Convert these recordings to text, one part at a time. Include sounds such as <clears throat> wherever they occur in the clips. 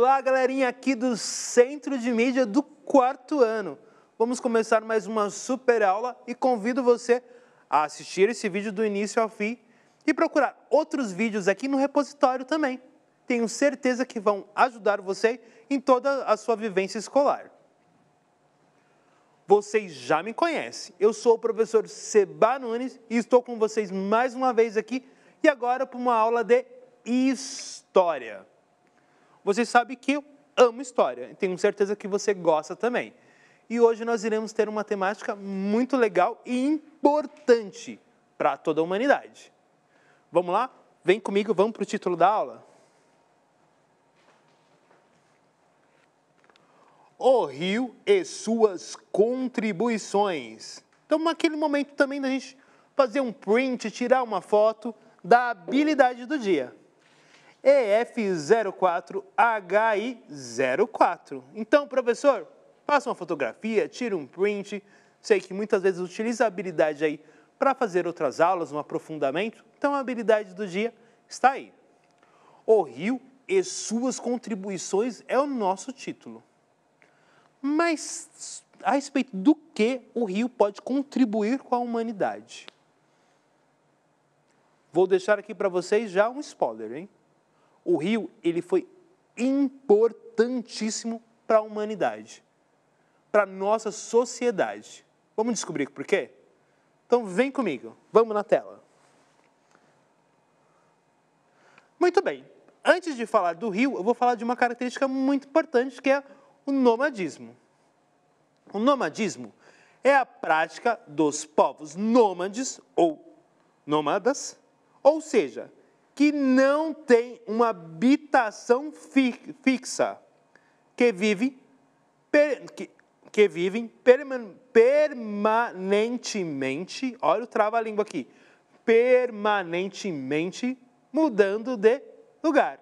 Olá, galerinha aqui do Centro de Mídia do quarto ano. Vamos começar mais uma super aula e convido você a assistir esse vídeo do início ao fim e procurar outros vídeos aqui no repositório também. Tenho certeza que vão ajudar você em toda a sua vivência escolar. Vocês já me conhecem. Eu sou o professor Seba Nunes e estou com vocês mais uma vez aqui e agora para uma aula de História. Você sabe que eu amo história, e tenho certeza que você gosta também. E hoje nós iremos ter uma temática muito legal e importante para toda a humanidade. Vamos lá? Vem comigo, vamos para o título da aula. O Rio e suas contribuições. Então, naquele momento também da gente fazer um print, tirar uma foto da habilidade do dia. EF04HI04. Então, professor, passa uma fotografia, tira um print. Sei que muitas vezes utiliza a habilidade aí para fazer outras aulas, um aprofundamento. Então, a habilidade do dia está aí. O Rio e suas contribuições é o nosso título. Mas a respeito do que o Rio pode contribuir com a humanidade? Vou deixar aqui para vocês já um spoiler, hein? o rio ele foi importantíssimo para a humanidade, para a nossa sociedade. Vamos descobrir por quê? Então vem comigo, vamos na tela. Muito bem, antes de falar do rio, eu vou falar de uma característica muito importante que é o nomadismo. O nomadismo é a prática dos povos nômades ou nômadas, ou seja, que não tem uma habitação fi fixa, que, vive, per, que, que vivem perman, permanentemente, olha o trava-língua aqui, permanentemente mudando de lugar.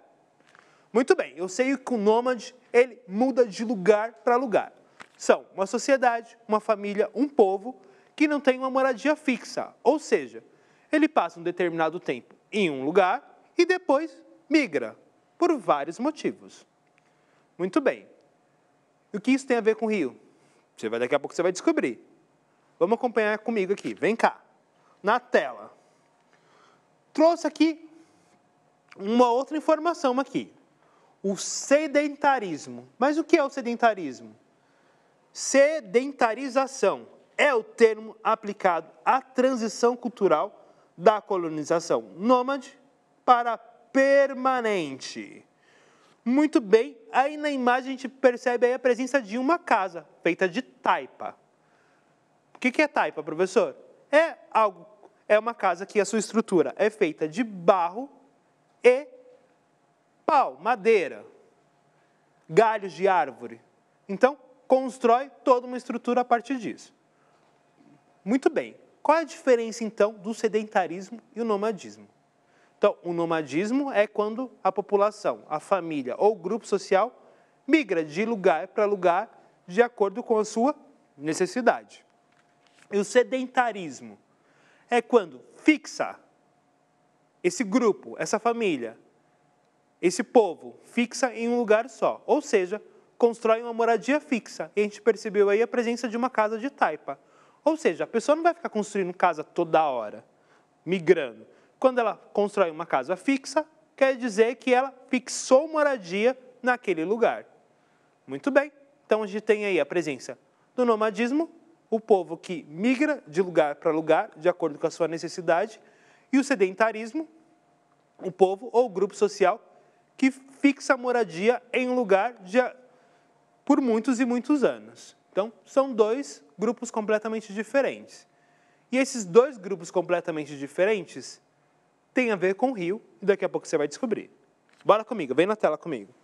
Muito bem, eu sei que o nômade, ele muda de lugar para lugar. São uma sociedade, uma família, um povo que não tem uma moradia fixa, ou seja, ele passa um determinado tempo em um lugar e depois migra, por vários motivos. Muito bem. O que isso tem a ver com o rio? Você vai, daqui a pouco você vai descobrir. Vamos acompanhar comigo aqui. Vem cá. Na tela. Trouxe aqui uma outra informação aqui. O sedentarismo. Mas o que é o sedentarismo? Sedentarização é o termo aplicado à transição cultural da colonização. Nômade para permanente. Muito bem, aí na imagem a gente percebe a presença de uma casa feita de taipa. O que é taipa, professor? É algo, é uma casa que a sua estrutura é feita de barro e pau, madeira, galhos de árvore. Então, constrói toda uma estrutura a partir disso. Muito bem. Qual é a diferença, então, do sedentarismo e o nomadismo? Então, o nomadismo é quando a população, a família ou grupo social migra de lugar para lugar de acordo com a sua necessidade. E o sedentarismo é quando fixa esse grupo, essa família, esse povo, fixa em um lugar só, ou seja, constrói uma moradia fixa. E a gente percebeu aí a presença de uma casa de taipa. Ou seja, a pessoa não vai ficar construindo casa toda hora, migrando. Quando ela constrói uma casa fixa, quer dizer que ela fixou moradia naquele lugar. Muito bem, então a gente tem aí a presença do nomadismo, o povo que migra de lugar para lugar, de acordo com a sua necessidade, e o sedentarismo, o povo ou grupo social que fixa a moradia em um lugar de, por muitos e muitos anos. Então, são dois grupos completamente diferentes. E esses dois grupos completamente diferentes têm a ver com o rio, e daqui a pouco você vai descobrir. Bora comigo, vem na tela comigo.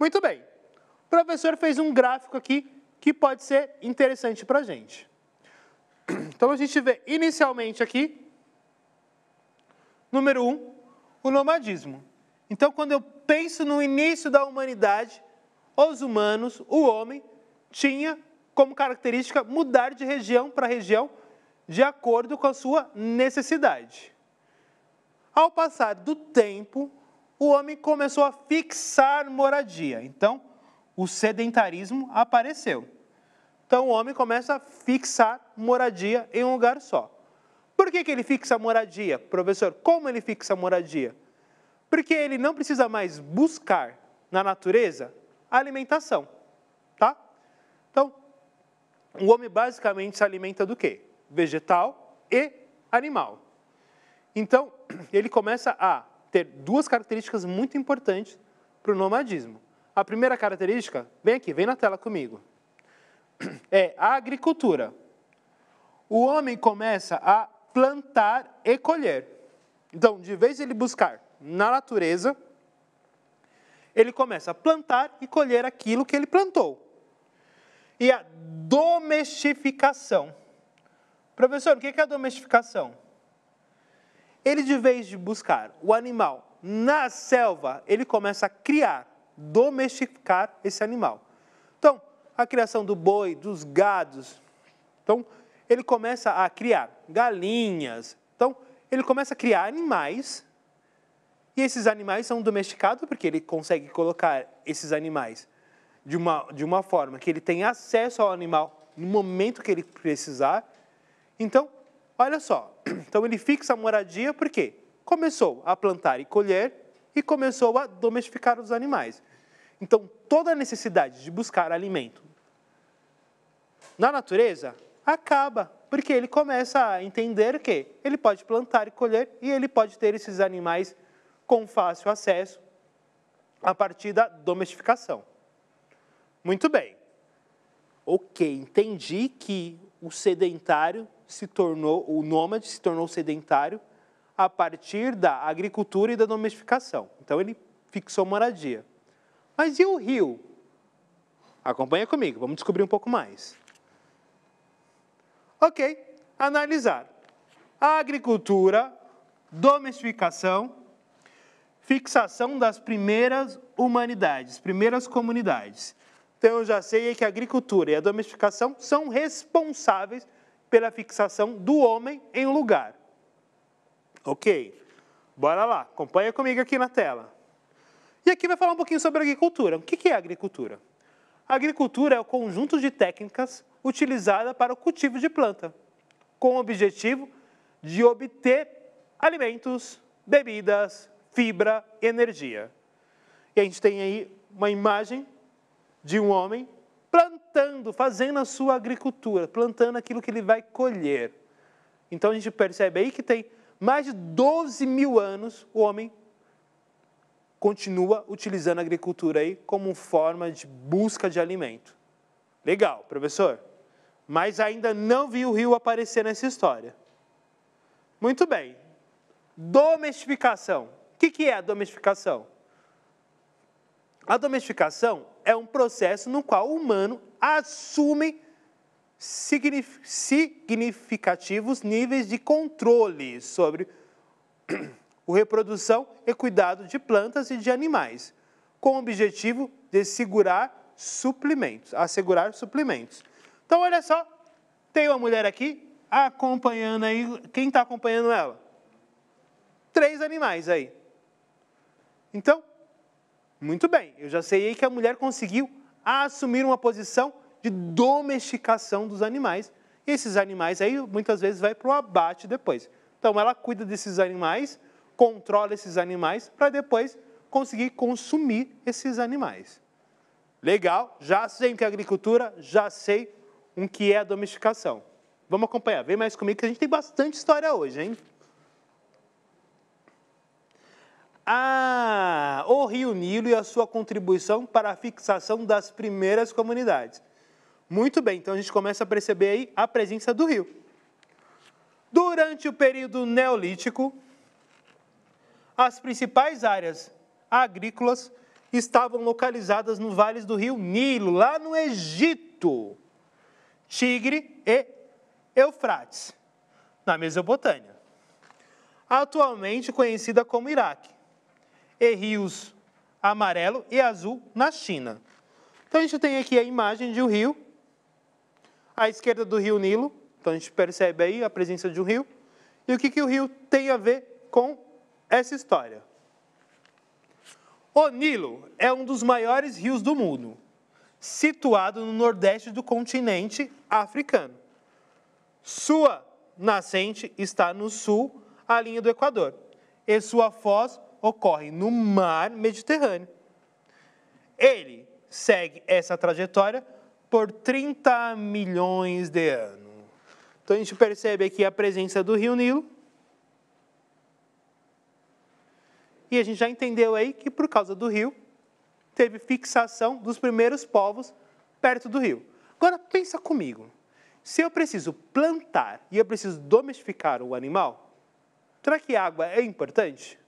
Muito bem. O professor fez um gráfico aqui que pode ser interessante para a gente. <clears throat> Então, a gente vê inicialmente aqui, número um, o nomadismo. Então, quando eu penso no início da humanidade, os humanos, o homem, tinha como característica mudar de região para região de acordo com a sua necessidade. Ao passar do tempo, o homem começou a fixar moradia. Então, o sedentarismo apareceu. Então, o homem começa a fixar moradia em um lugar só. Por que, que ele fixa moradia? Professor, como ele fixa moradia? Porque ele não precisa mais buscar na natureza alimentação, tá? Então, o homem basicamente se alimenta do quê? Vegetal e animal. Então, <clears throat> ele começa a ter duas características muito importantes para o nomadismo. A primeira característica, vem aqui, vem na tela comigo, <clears throat> é a agricultura. O homem começa a plantar e colher. Então, de vez ele buscar na natureza ele começa a plantar e colher aquilo que ele plantou. E a domestificação, Professor, o que é a domestificação? Ele, de vez de buscar o animal na selva, ele começa a criar, domesticar esse animal. Então, a criação do boi, dos gados. Então, ele começa a criar galinhas. Então, ele começa a criar animais e esses animais são domesticados porque ele consegue colocar esses animais de uma, de uma forma que ele tem acesso ao animal no momento que ele precisar. Então, olha só. <clears throat> Então ele fixa a moradia porque começou a plantar e colher e começou a domesticar os animais. Então, toda a necessidade de buscar alimento na natureza acaba, porque ele começa a entender que ele pode plantar e colher e ele pode ter esses animais com fácil acesso a partir da domesticação. Muito bem. Ok, entendi que o sedentário se tornou, o nômade se tornou sedentário a partir da agricultura e da domesticação. Então ele fixou moradia. Mas e o rio? Acompanha comigo, vamos descobrir um pouco mais. Ok, analisar. A agricultura, domesticação fixação das primeiras humanidades, primeiras comunidades. Então eu já sei que a agricultura e a domesticação são responsáveis pela fixação do homem em um lugar. Ok, bora lá, acompanha comigo aqui na tela. E aqui vai falar um pouquinho sobre agricultura. O que é agricultura? A agricultura é o conjunto de técnicas utilizada para o cultivo de planta, com o objetivo de obter alimentos, bebidas, fibra, energia. E a gente tem aí uma imagem de um homem plantando, fazendo a sua agricultura, plantando aquilo que ele vai colher. Então a gente percebe aí que tem mais de 12 mil anos o homem continua utilizando a agricultura aí como forma de busca de alimento. Legal, professor. Mas ainda não vi o rio aparecer nessa história. Muito bem. Domesticação que, que é a domesticação? A domesticação é um processo no qual o humano assume significativos níveis de controle sobre a <clears throat> reprodução e cuidado de plantas e de animais, com o objetivo de segurar suplementos, assegurar suplementos. Então, olha só, tem uma mulher aqui acompanhando aí, quem está acompanhando ela? Três animais aí. Então, muito bem, eu já sei aí que a mulher conseguiu assumir uma posição de domesticação dos animais. E esses animais aí muitas vezes vai para o abate depois. Então ela cuida desses animais, controla esses animais para depois conseguir consumir esses animais. Legal, já sei o que é agricultura, já sei o que é a domesticação. Vamos acompanhar, vem mais comigo que a gente tem bastante história hoje, hein? Ah, o Rio Nilo e a sua contribuição para a fixação das primeiras comunidades. Muito bem, então a gente começa a perceber aí a presença do rio. Durante o período neolítico, as principais áreas agrícolas estavam localizadas nos vales do rio Nilo, lá no Egito, Tigre e Eufrates, na Mesopotâmia, atualmente conhecida como Iraque e rios amarelo e azul na China. Então a gente tem aqui a imagem de um rio, à esquerda do rio Nilo, então a gente percebe aí a presença de um rio, e o que, que o rio tem a ver com essa história. O Nilo é um dos maiores rios do mundo, situado no nordeste do continente africano. Sua nascente está no sul, a linha do Equador, e sua foz ocorre no mar Mediterrâneo. Ele segue essa trajetória por 30 milhões de anos. Então a gente percebe aqui a presença do rio Nilo. E a gente já entendeu aí que por causa do rio teve fixação dos primeiros povos perto do rio. Agora pensa comigo. Se eu preciso plantar e eu preciso domesticar o animal, será que água é importante?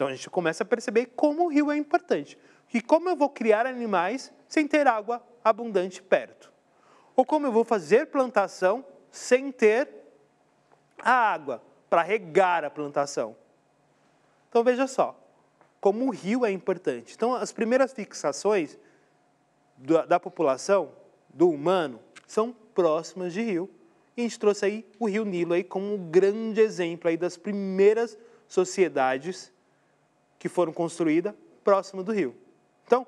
Então a gente começa a perceber como o rio é importante. E como eu vou criar animais sem ter água abundante perto? Ou como eu vou fazer plantação sem ter a água para regar a plantação? Então veja só, como o rio é importante. Então as primeiras fixações da, da população, do humano, são próximas de rio. E a gente trouxe aí o rio Nilo aí como um grande exemplo aí das primeiras sociedades que foram construídas próximo do rio. Então,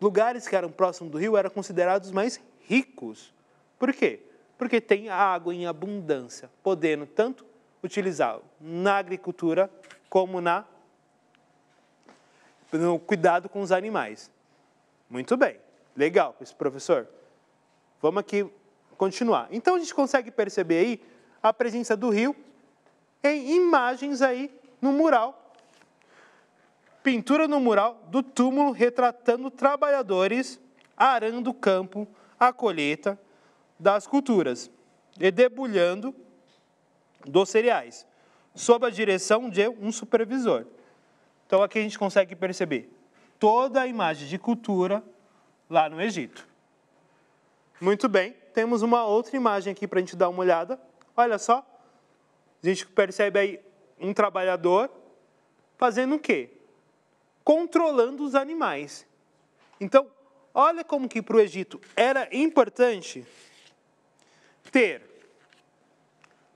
lugares que eram próximos do rio eram considerados mais ricos. Por quê? Porque tem água em abundância, podendo tanto utilizá-lo na agricultura como na no cuidado com os animais. Muito bem, legal, professor. Vamos aqui continuar. Então a gente consegue perceber aí a presença do rio em imagens aí no mural pintura no mural do túmulo retratando trabalhadores arando o campo, a colheita das culturas e debulhando dos cereais, sob a direção de um supervisor. Então aqui a gente consegue perceber toda a imagem de cultura lá no Egito. Muito bem, temos uma outra imagem aqui para a gente dar uma olhada. Olha só, a gente percebe aí um trabalhador fazendo o quê? controlando os animais. Então, olha como que para o Egito era importante ter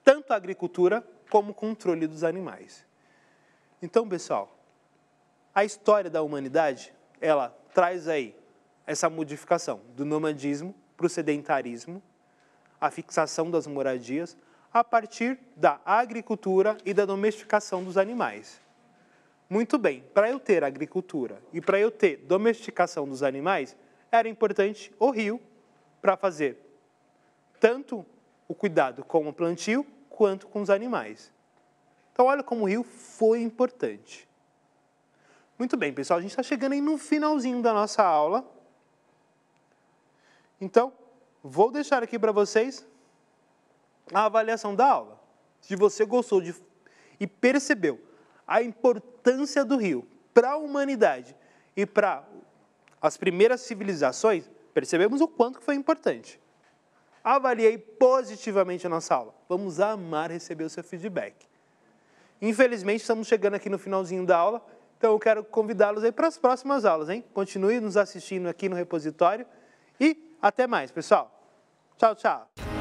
tanto a agricultura como o controle dos animais. Então, pessoal, a história da humanidade, ela traz aí essa modificação do nomadismo para o sedentarismo, a fixação das moradias, a partir da agricultura e da domesticação dos animais. Muito bem, para eu ter agricultura e para eu ter domesticação dos animais, era importante o rio para fazer tanto o cuidado com o plantio quanto com os animais. Então, olha como o rio foi importante. Muito bem, pessoal, a gente está chegando aí no finalzinho da nossa aula. Então, vou deixar aqui para vocês a avaliação da aula. Se você gostou de, e percebeu a importância do rio para a humanidade e para as primeiras civilizações, percebemos o quanto foi importante. Avaliei positivamente a nossa aula. Vamos amar receber o seu feedback. Infelizmente, estamos chegando aqui no finalzinho da aula, então eu quero convidá-los aí para as próximas aulas, hein? Continue nos assistindo aqui no repositório e até mais, pessoal. Tchau, tchau.